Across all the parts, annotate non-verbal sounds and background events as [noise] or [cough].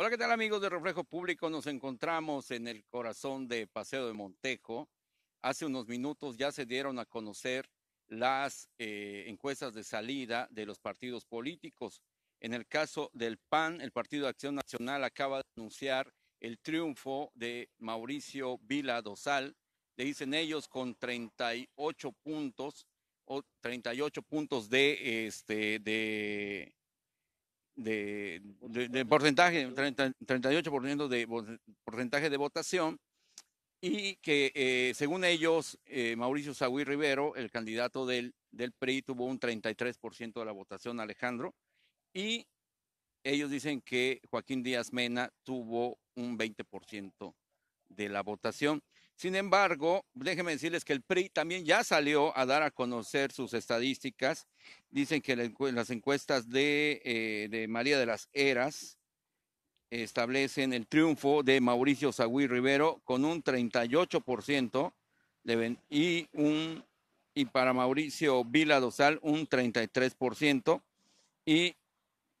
Hola, ¿qué tal amigos de Reflejo Público? Nos encontramos en el corazón de Paseo de Montejo. Hace unos minutos ya se dieron a conocer las eh, encuestas de salida de los partidos políticos. En el caso del PAN, el Partido de Acción Nacional acaba de anunciar el triunfo de Mauricio Vila Dosal, le dicen ellos, con 38 puntos o 38 puntos de, este, de de, porcentaje, 38% de porcentaje de votación, y que eh, según ellos, eh, Mauricio Zagüí Rivero, el candidato del, del PRI, tuvo un 33% de la votación, Alejandro, y ellos dicen que Joaquín Díaz Mena tuvo un 20% de la votación. Sin embargo, déjenme decirles que el PRI también ya salió a dar a conocer sus estadísticas. Dicen que las encuestas eh, de, María de las Heras establecen el triunfo de Mauricio Zagüí Rivero con un 38% y, un, y para Mauricio Vila Dosal un 33% y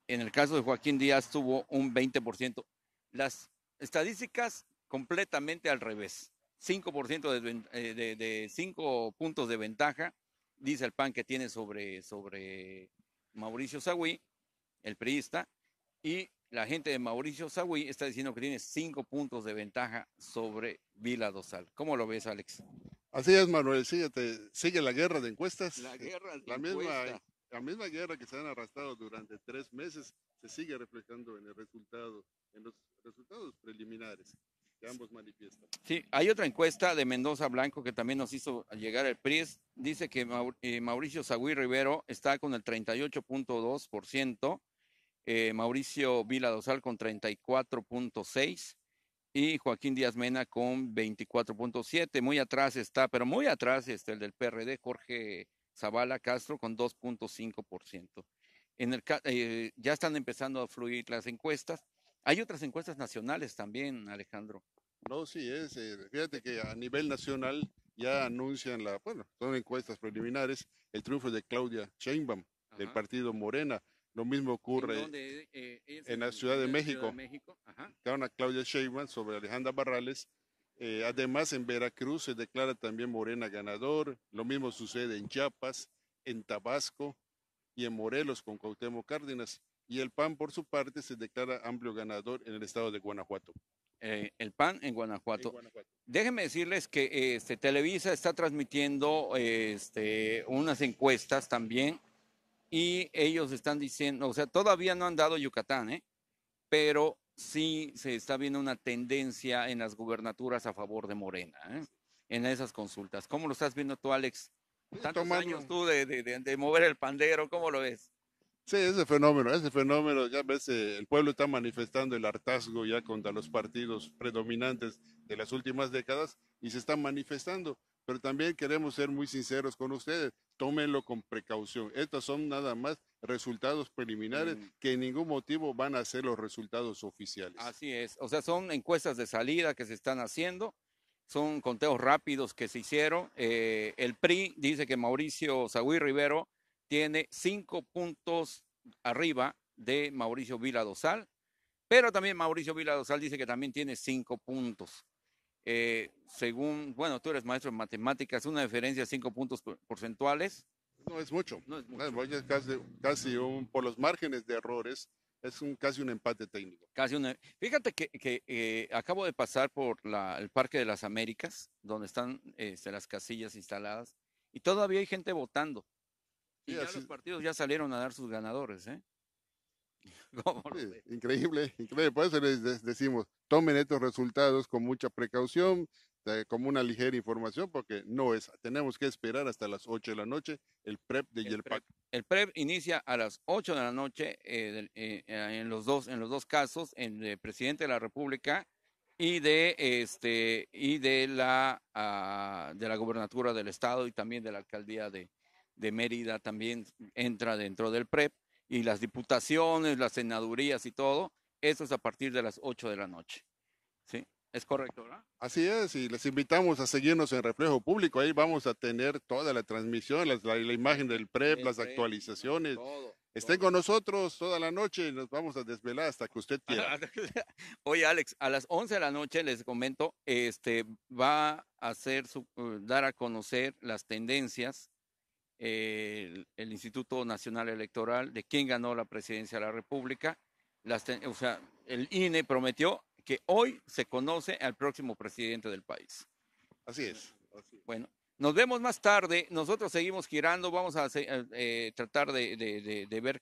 en el caso de Joaquín Díaz tuvo un 20%. Las estadísticas completamente al revés 5% eh, de, de, de 5 puntos de ventaja, dice el PAN que tiene sobre, sobre Mauricio Zagüí, el priista, y la gente de Mauricio Zagüí está diciendo que tiene 5 puntos de ventaja sobre Vila Dosal. ¿Cómo lo ves, Alex? Así es, Manuel, sigue la guerra de encuestas. La misma, guerra que se han arrastrado durante tres meses se sigue reflejando en el resultado, en los resultados preliminares ambos manifiestan. Sí, hay otra encuesta de Mendoza Blanco que también nos hizo llegar el PRIES. Dice que eh, Mauricio Sagüí Rivero está con el 38.2%, eh, Mauricio Vila Dosal con 34.6% y Joaquín Díaz Mena con 24.7%. Muy atrás está, pero muy atrás está el del PRD, Jorge Zavala Castro con 2.5%. Eh, ya están empezando a fluir las encuestas hay otras encuestas nacionales también, Alejandro. No, sí es. Eh, fíjate que a nivel nacional ya anuncian la, bueno, son encuestas preliminares, el triunfo de Claudia Sheinbaum del partido Morena. Lo mismo ocurre eh, en, la Ciudad de, México. Ciudad Claudia Sheinbaum sobre Alejandra Barrales. Eh, además, en Veracruz se declara también Morena ganador. Lo mismo sucede en Chiapas, en Tabasco y en Morelos con Cuauhtémoc Cárdenas y el PAN por su parte se declara amplio ganador en el estado de Guanajuato. Eh, el PAN en Guanajuato. Déjenme decirles que este, Televisa está transmitiendo este, unas encuestas también y ellos están diciendo, o sea, todavía no han dado Yucatán, ¿eh? pero sí se está viendo una tendencia en las gubernaturas a favor de Morena, ¿eh? en esas consultas. ¿Cómo lo estás viendo tú, Alex? Tantos años tú de mover el pandero, ¿cómo lo ves? Sí, ese fenómeno, ese fenómeno, ya ves, eh, el pueblo está manifestando el hartazgo ya contra los partidos predominantes de las últimas décadas y se está manifestando, pero también queremos ser muy sinceros con ustedes, tómenlo con precaución. Estos son nada más resultados preliminares mm. que en ningún motivo van a ser los resultados oficiales. Así es, o sea, son encuestas de salida que se están haciendo, son conteos rápidos que se hicieron. Eh, el PRI dice que Mauricio Sagüí Rivero tiene cinco puntos arriba de Mauricio Vila Dosal, pero también Mauricio Vila Dosal dice que también tiene cinco puntos. Eh, según, bueno, tú eres maestro en matemáticas, una diferencia de cinco puntos porcentuales. No es mucho. No es casi, un, por los márgenes de errores, es un, casi un empate técnico. fíjate que, eh, acabo de pasar por el Parque de las Américas, donde están este, las casillas instaladas, y todavía hay gente votando. Y ya los partidos ya salieron a dar sus ganadores, ¿eh? [laughs] increíble, increíble. Por eso les decimos, tomen estos resultados con mucha precaución, eh, como una ligera información, porque no es, tenemos que esperar hasta las 8 de la noche el PREP de el Yelpac. el PREP inicia a las 8 de la noche eh, eh, en, los dos, en los dos casos, en el presidente de la República y de, este, y de, la, ah, de la gobernatura del estado y también de la alcaldía de, de Mérida también entra dentro del PREP y las diputaciones, las senadurías y todo, eso es a partir de las 8 de la noche. ¿Sí? Es correcto, ¿verdad? Así es, y les invitamos a seguirnos en Reflejo Público. Ahí vamos a tener toda la transmisión, la, imagen del PREP, las actualizaciones. Estén con nosotros toda la noche y nos vamos a desvelar hasta que usted quiera. [laughs] Oye, Alex, a las 11 de la noche les comento, este va a hacer eh, dar a conocer las tendencias el, Instituto Nacional Electoral de quién ganó la presidencia de la República. o sea, el INE prometió que hoy se conoce al próximo presidente del país. Así es. Bueno, nos vemos más tarde. Nosotros seguimos girando. Vamos a eh, eh, tratar de, ver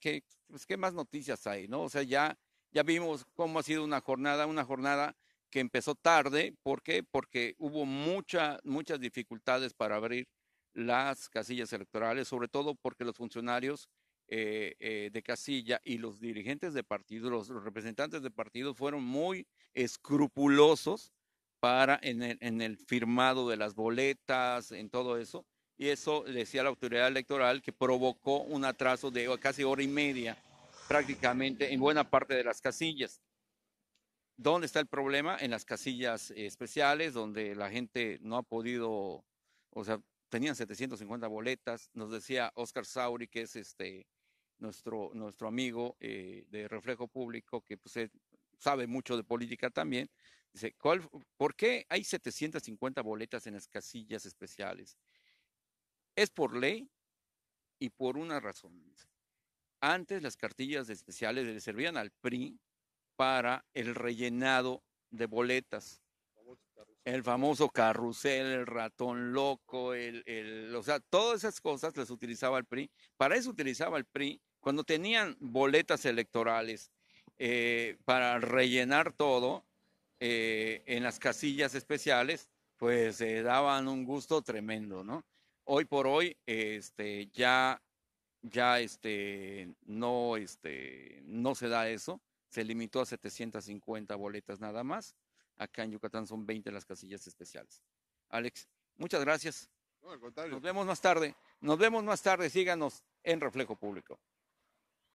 pues, qué, más noticias hay, ¿no? O sea, ya, ya vimos cómo ha sido una jornada, una jornada que empezó tarde. ¿Por qué? Porque hubo mucha, muchas dificultades para abrir las casillas electorales, sobre todo porque los funcionarios eh, eh, de casilla y los dirigentes de partidos, los, representantes de partidos fueron muy escrupulosos para en el, en el, firmado de las boletas, en todo eso. Y eso decía la autoridad electoral que provocó un atraso de casi hora y media prácticamente en buena parte de las casillas. ¿Dónde está el problema? En las casillas especiales, donde la gente no ha podido, o sea, tenían 750 boletas, nos decía Oscar Sauri, que es este nuestro, nuestro amigo eh, de Reflejo Público, que pues, sabe mucho de política también, dice, ¿por qué hay 750 boletas en las casillas especiales? Es por ley y por una razón. Antes las cartillas especiales le servían al PRI para el rellenado de boletas el famoso carrusel, el ratón loco, el, o sea, todas esas cosas las utilizaba el PRI. Para eso utilizaba el PRI cuando tenían boletas electorales eh, para rellenar todo eh, en las casillas especiales, pues se daban un gusto tremendo, ¿no? Hoy por hoy, este, ya, ya, este, no, este, no se da eso. Se limitó a 750 boletas nada más Acá en Yucatán son 20 las casillas especiales. Alex, muchas gracias. Nos vemos más tarde. Nos vemos más tarde. Síganos en Reflejo Público.